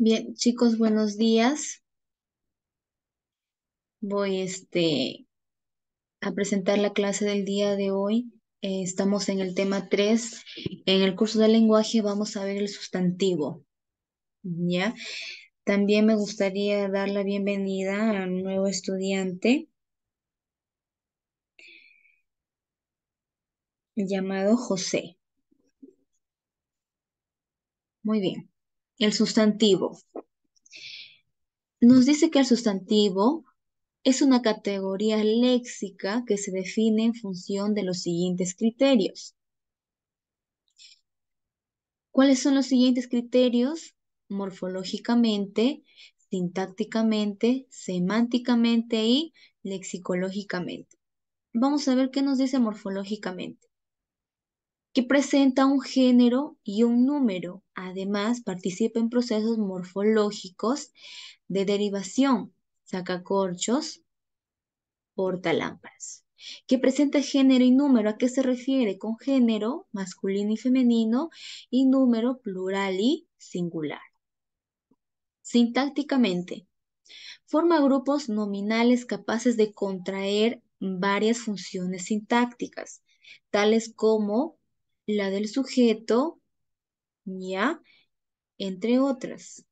Bien, chicos, buenos días. Voy este, a presentar la clase del día de hoy. Eh, estamos en el tema 3. En el curso de lenguaje vamos a ver el sustantivo. ¿Ya? También me gustaría dar la bienvenida a un nuevo estudiante llamado José. Muy bien. El sustantivo. Nos dice que el sustantivo es una categoría léxica que se define en función de los siguientes criterios. ¿Cuáles son los siguientes criterios? Morfológicamente, sintácticamente, semánticamente y lexicológicamente. Vamos a ver qué nos dice morfológicamente que presenta un género y un número. Además, participa en procesos morfológicos de derivación, sacacorchos, portalámparas. Que presenta género y número. ¿A qué se refiere? Con género masculino y femenino y número plural y singular. Sintácticamente, forma grupos nominales capaces de contraer varias funciones sintácticas, tales como la del sujeto, ¿ya? Entre otras.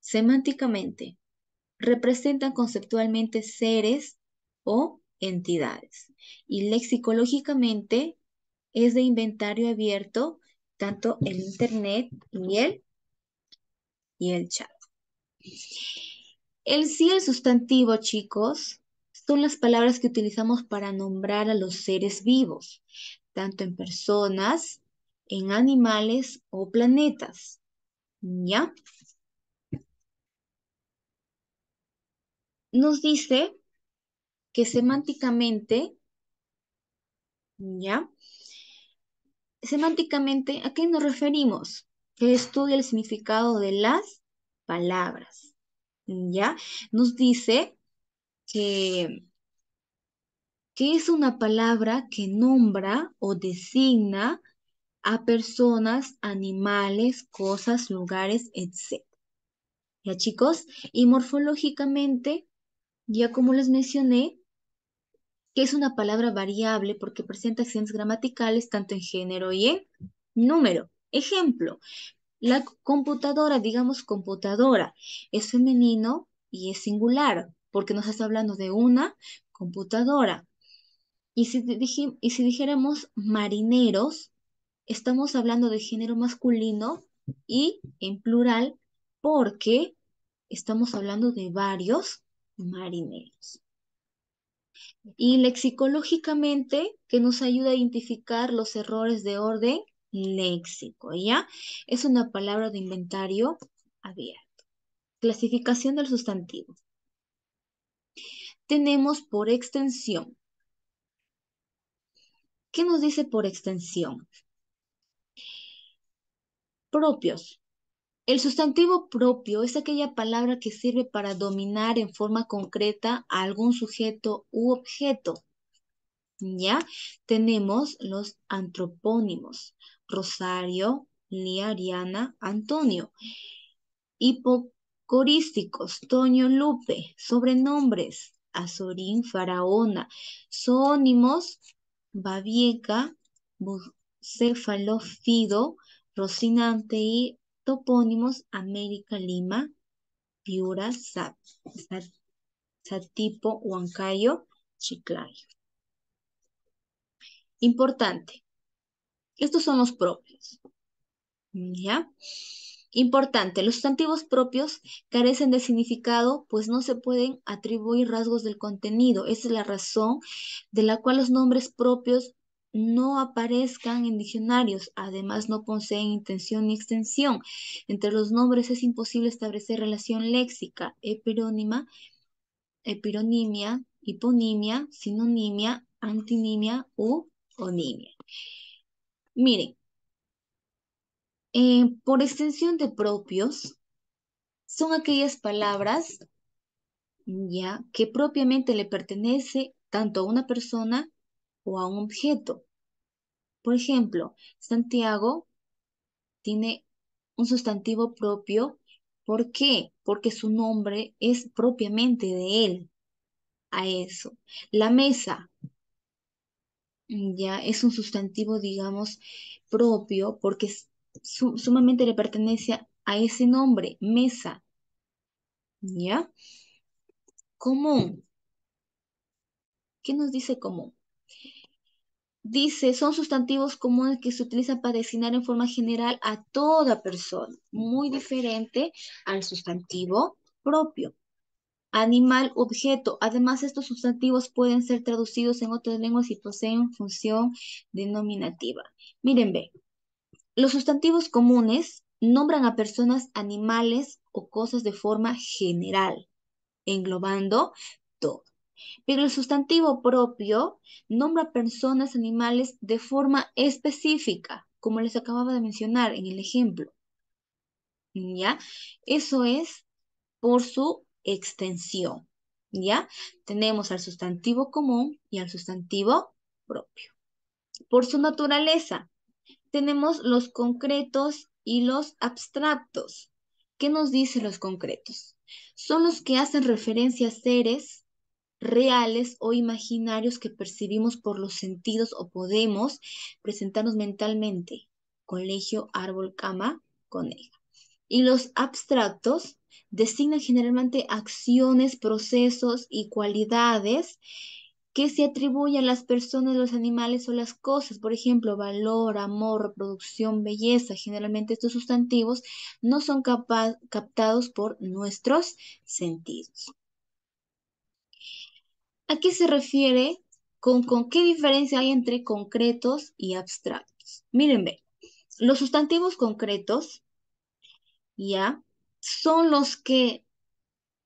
Semánticamente, representan conceptualmente seres o entidades. Y lexicológicamente es de inventario abierto tanto el internet y el, y el chat. El sí, el sustantivo, chicos, son las palabras que utilizamos para nombrar a los seres vivos, tanto en personas, en animales o planetas. ¿Ya? Nos dice que semánticamente, ¿ya? Semánticamente, ¿a qué nos referimos? Que estudia el significado de las palabras, ¿ya? Nos dice que que es una palabra que nombra o designa a personas, animales, cosas, lugares, etc. ¿Ya chicos? Y morfológicamente, ya como les mencioné, que es una palabra variable porque presenta acciones gramaticales tanto en género y en número. Ejemplo, la computadora, digamos computadora, es femenino y es singular porque nos está hablando de una computadora. Y si, y si dijéramos marineros, estamos hablando de género masculino y en plural porque estamos hablando de varios marineros. Y lexicológicamente, que nos ayuda a identificar los errores de orden léxico, ¿ya? Es una palabra de inventario abierto. Clasificación del sustantivo. Tenemos por extensión ¿Qué nos dice por extensión? Propios. El sustantivo propio es aquella palabra que sirve para dominar en forma concreta a algún sujeto u objeto. ¿Ya? Tenemos los antropónimos. Rosario, Liariana, Antonio. Hipocorísticos. Toño Lupe. Sobrenombres. Azorín, Faraona. Sónimos. Babieca, Bucéfalo, Rocinante y topónimos América, Lima, Piura, sap, sap Satipo, Huancayo, Chiclayo. Importante. Estos son los propios. ¿Ya? Importante, los sustantivos propios carecen de significado, pues no se pueden atribuir rasgos del contenido. Esa es la razón de la cual los nombres propios no aparezcan en diccionarios, además no poseen intención ni extensión. Entre los nombres es imposible establecer relación léxica, epirónima, epironimia, hiponimia, sinonimia, antinimia u onimia. Miren, eh, por extensión de propios, son aquellas palabras ya que propiamente le pertenece tanto a una persona o a un objeto. Por ejemplo, Santiago tiene un sustantivo propio. ¿Por qué? Porque su nombre es propiamente de él. A eso. La mesa ya es un sustantivo, digamos, propio porque es sumamente le pertenece a ese nombre, mesa. ¿Ya? Común. ¿Qué nos dice común? Dice, son sustantivos comunes que se utilizan para designar en forma general a toda persona, muy diferente al sustantivo propio. Animal, objeto. Además, estos sustantivos pueden ser traducidos en otras lenguas y poseen función denominativa. Miren, ve, los sustantivos comunes nombran a personas, animales o cosas de forma general, englobando todo. Pero el sustantivo propio nombra personas, animales de forma específica, como les acababa de mencionar en el ejemplo. ¿Ya? Eso es por su extensión. ¿Ya? Tenemos al sustantivo común y al sustantivo propio. Por su naturaleza, tenemos los concretos y los abstractos. ¿Qué nos dicen los concretos? Son los que hacen referencia a seres reales o imaginarios que percibimos por los sentidos o podemos presentarnos mentalmente. Colegio, árbol, cama, coneja. Y los abstractos designan generalmente acciones, procesos y cualidades que se atribuye a las personas, los animales o las cosas. Por ejemplo, valor, amor, reproducción, belleza. Generalmente estos sustantivos no son captados por nuestros sentidos. ¿A qué se refiere? ¿Con, qué diferencia hay entre concretos y abstractos? Miren, los sustantivos concretos, ¿ya? Son los que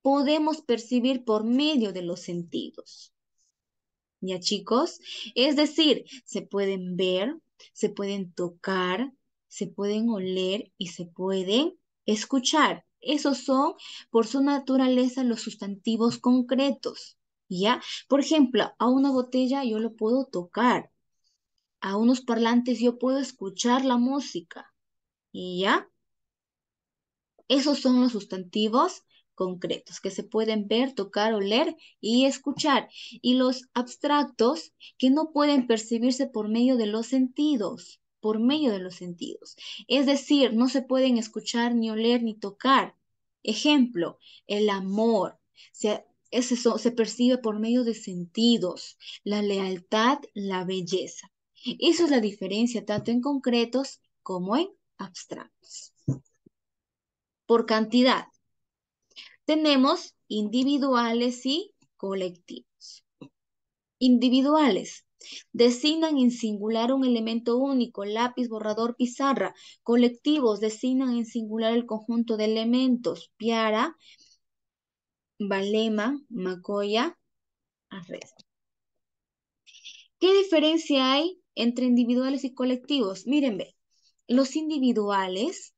podemos percibir por medio de los sentidos. ¿ya chicos? Es decir, se pueden ver, se pueden tocar, se pueden oler y se pueden escuchar. Esos son, por su naturaleza, los sustantivos concretos, ¿ya? Por ejemplo, a una botella yo lo puedo tocar, a unos parlantes yo puedo escuchar la música, ¿ya? Esos son los sustantivos concretos que se pueden ver, tocar, oler y escuchar, y los abstractos que no pueden percibirse por medio de los sentidos, por medio de los sentidos. Es decir, no se pueden escuchar, ni oler, ni tocar. Ejemplo, el amor. Se, se percibe por medio de sentidos, la lealtad, la belleza. Eso es la diferencia tanto en concretos como en abstractos. Por cantidad, tenemos individuales y colectivos. Individuales. Designan en singular un elemento único, lápiz, borrador, pizarra. Colectivos designan en singular el conjunto de elementos, piara, balema, macoya, arresto. ¿Qué diferencia hay entre individuales y colectivos? Miren, los individuales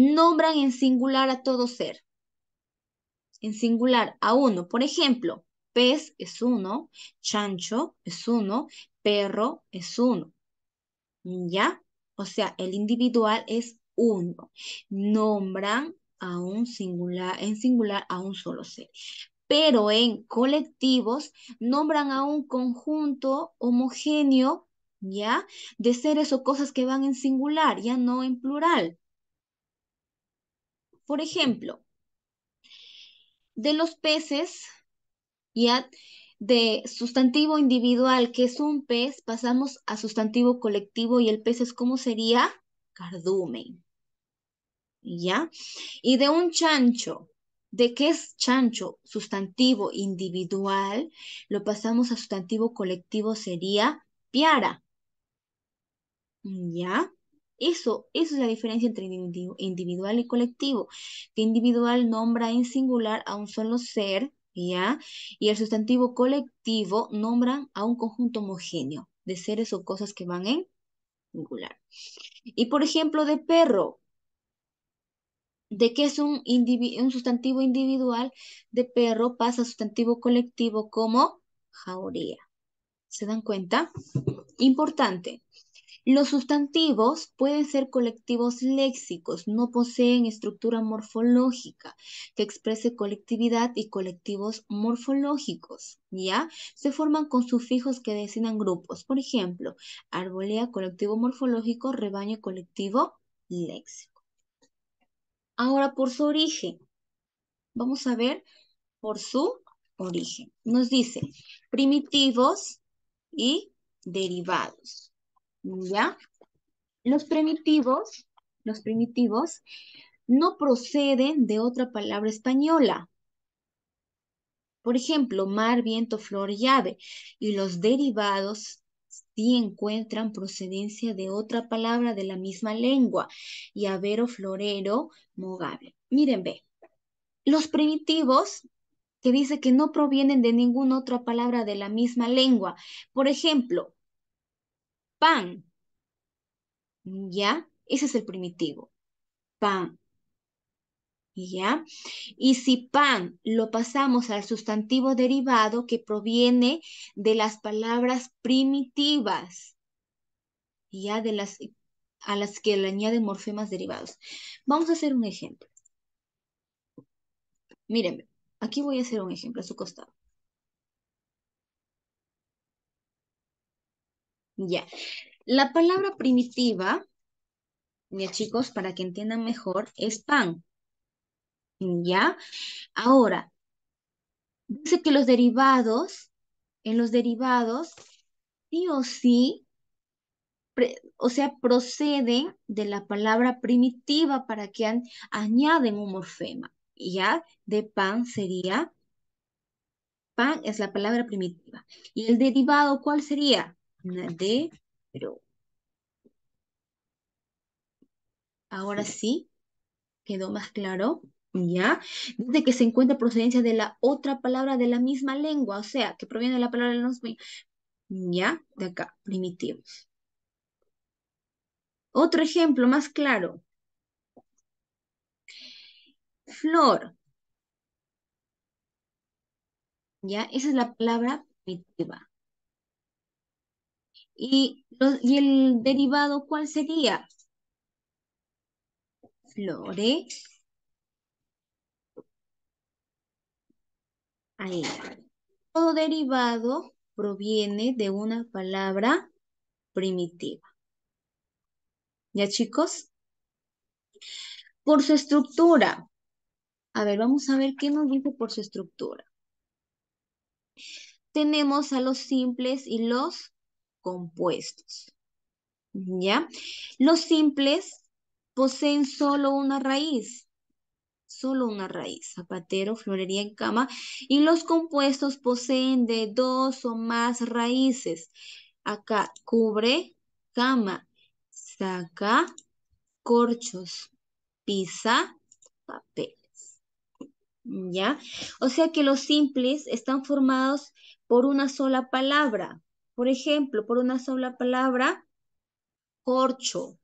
nombran en singular a todo ser. En singular a uno. Por ejemplo, pez es uno, chancho es uno, perro es uno. ¿Ya? O sea, el individual es uno. Nombran a un singular, en singular a un solo ser. Pero en colectivos nombran a un conjunto homogéneo, ¿ya? De seres o cosas que van en singular, ya no en plural. Por ejemplo, de los peces, ya de sustantivo individual, que es un pez, pasamos a sustantivo colectivo y el pez es como sería cardumen. ¿Ya? Y de un chancho, ¿de qué es chancho? Sustantivo individual, lo pasamos a sustantivo colectivo sería piara. ¿Ya? Eso, es la diferencia entre individual y colectivo, que individual nombra en singular a un solo ser, ¿ya? Y el sustantivo colectivo nombra a un conjunto homogéneo de seres o cosas que van en singular. Y por ejemplo, de perro, de que es un, un sustantivo individual, de perro pasa a sustantivo colectivo como jauría. ¿Se dan cuenta? Importante. Los sustantivos pueden ser colectivos léxicos, no poseen estructura morfológica que exprese colectividad y colectivos morfológicos, ¿ya? Se forman con sufijos que designan grupos, por ejemplo, arbolea, colectivo morfológico, rebaño, colectivo léxico. Ahora, por su origen, vamos a ver por su origen. Nos dice primitivos y derivados. ¿Ya? Los primitivos, los primitivos no proceden de otra palabra española. Por ejemplo, mar, viento, flor, llave. Y los derivados sí encuentran procedencia de otra palabra de la misma lengua. Llavero, florero, mogable. Miren, ve. Los primitivos que dice que no provienen de ninguna otra palabra de la misma lengua. Por ejemplo, pan. ¿Ya? Ese es el primitivo. Pan. ¿Ya? Y si pan lo pasamos al sustantivo derivado que proviene de las palabras primitivas, ya de las a las que le añaden morfemas derivados. Vamos a hacer un ejemplo. Mírenme, aquí voy a hacer un ejemplo a su costado. Ya. La palabra primitiva, ya chicos, para que entiendan mejor, es pan. Ya. Ahora, dice que los derivados, en los derivados, sí o sí, o sea, proceden de la palabra primitiva para que añaden un morfema. Ya, de pan sería, pan es la palabra primitiva. ¿Y el derivado cuál sería? de pero. Ahora sí, quedó más claro. ¿Ya? Desde que se encuentra procedencia de la otra palabra de la misma lengua, o sea, que proviene de la palabra de los ¿Ya? De acá, primitivos. Otro ejemplo más claro. Flor. ¿Ya? Esa es la palabra primitiva. ¿Y, el derivado cuál sería? Flores. Ahí. Todo derivado proviene de una palabra primitiva. ¿Ya chicos? Por su estructura. A ver, vamos a ver qué nos dice por su estructura. Tenemos a los simples y los compuestos. ¿Ya? Los simples poseen solo una raíz, solo una raíz, zapatero, florería en cama, y los compuestos poseen de dos o más raíces. Acá cubre, cama, saca, corchos, pisa, papeles. ¿Ya? O sea que los simples están formados por una sola palabra, por ejemplo, por una sola palabra, corcho.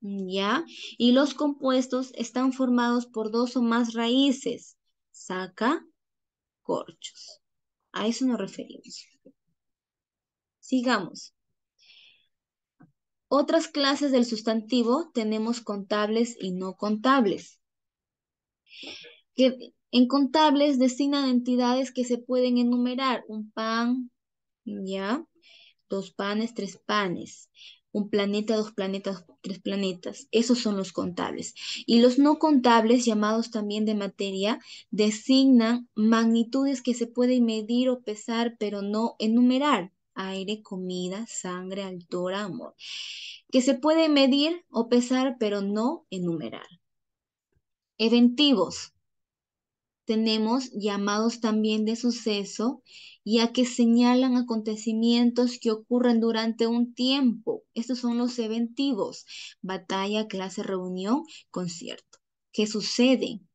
¿Ya? Y los compuestos están formados por dos o más raíces. Saca corchos. A eso nos referimos. Sigamos. Otras clases del sustantivo tenemos contables y no contables. Que en contables designan entidades que se pueden enumerar. Un pan, ¿ya? Dos panes, tres panes. Un planeta, dos planetas, tres planetas. Esos son los contables. Y los no contables, llamados también de materia, designan magnitudes que se pueden medir o pesar, pero no enumerar. Aire, comida, sangre, altura, amor. Que se pueden medir o pesar, pero no enumerar. Eventivos tenemos llamados también de suceso, ya que señalan acontecimientos que ocurren durante un tiempo. Estos son los eventivos, batalla, clase, reunión, concierto, que suceden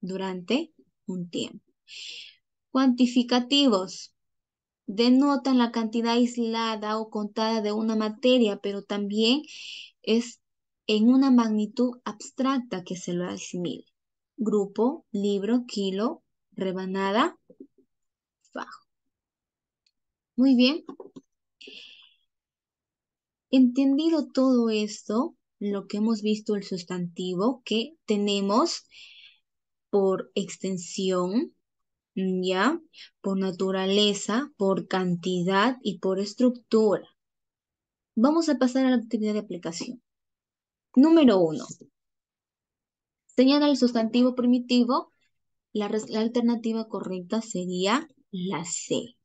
durante un tiempo. Cuantificativos. Denotan la cantidad aislada o contada de una materia, pero también es en una magnitud abstracta que se lo asimila grupo, libro, kilo, rebanada, bajo. Muy bien. Entendido todo esto, lo que hemos visto el sustantivo que tenemos por extensión, ¿ya? Por naturaleza, por cantidad y por estructura. Vamos a pasar a la actividad de aplicación. Número uno, Señala el sustantivo primitivo. La, alternativa correcta sería la C.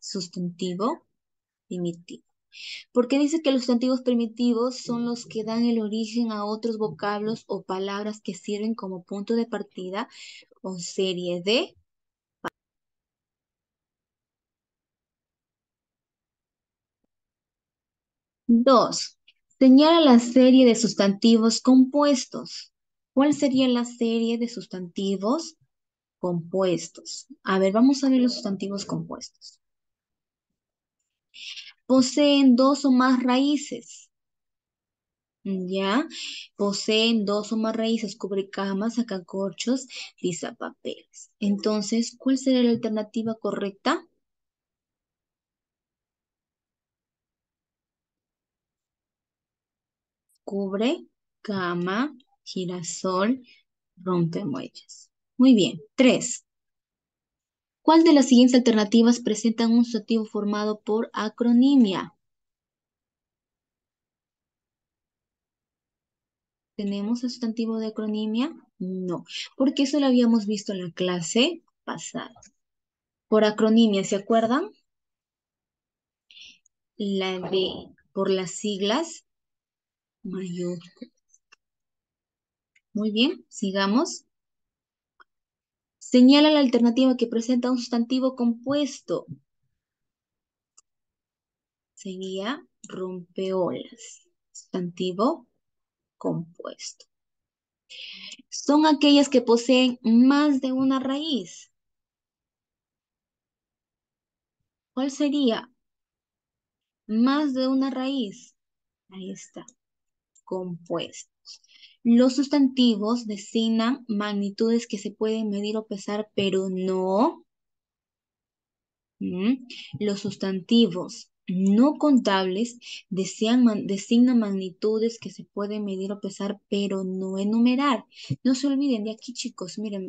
Sustantivo primitivo. Porque dice que los sustantivos primitivos son los que dan el origen a otros vocablos o palabras que sirven como punto de partida o serie de Dos, Señala la serie de sustantivos compuestos. ¿Cuál sería la serie de sustantivos compuestos? A ver, vamos a ver los sustantivos compuestos. Poseen dos o más raíces. ¿Ya? Poseen dos o más raíces, cubre camas, sacacorchos, pisa papeles. Entonces, ¿cuál sería la alternativa correcta? Cubre, cama, girasol, muelles. Muy bien. Tres. ¿Cuál de las siguientes alternativas presenta un sustantivo formado por acronimia? ¿Tenemos el sustantivo de acronimia? No, porque eso lo habíamos visto en la clase pasada. Por acronimia, ¿se acuerdan? La de, por las siglas mayúsculas. Muy bien, sigamos. Señala la alternativa que presenta un sustantivo compuesto. Sería rompeolas, sustantivo compuesto. Son aquellas que poseen más de una raíz. ¿Cuál sería? Más de una raíz. Ahí está. Compuesto. Los sustantivos designan magnitudes que se pueden medir o pesar, pero no. Los sustantivos no contables designan, magnitudes que se pueden medir o pesar, pero no enumerar. No se olviden de aquí, chicos, miren,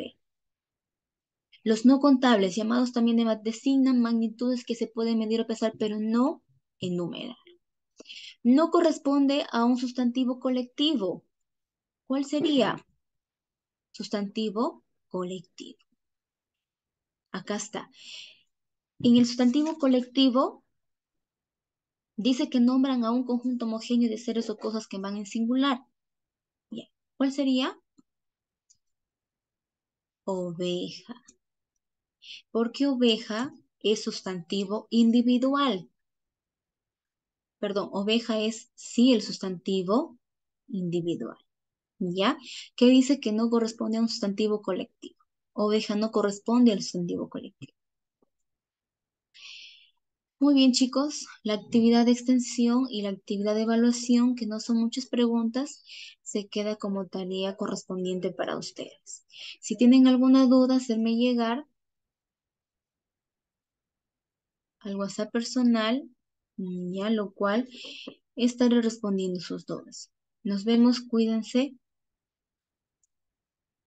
Los no contables, llamados también de designan magnitudes que se pueden medir o pesar, pero no enumerar. No corresponde a un sustantivo colectivo. ¿Cuál sería? Sustantivo colectivo. Acá está. En el sustantivo colectivo dice que nombran a un conjunto homogéneo de seres o cosas que van en singular. ¿Cuál sería? Oveja. Porque oveja es sustantivo individual. Perdón, oveja es sí el sustantivo individual. ¿ya? Que dice que no corresponde a un sustantivo colectivo. Oveja no corresponde al sustantivo colectivo. Muy bien, chicos, la actividad de extensión y la actividad de evaluación, que no son muchas preguntas, se queda como tarea correspondiente para ustedes. Si tienen alguna duda, hacerme llegar al WhatsApp personal, ya lo cual estaré respondiendo sus dudas. Nos vemos, cuídense.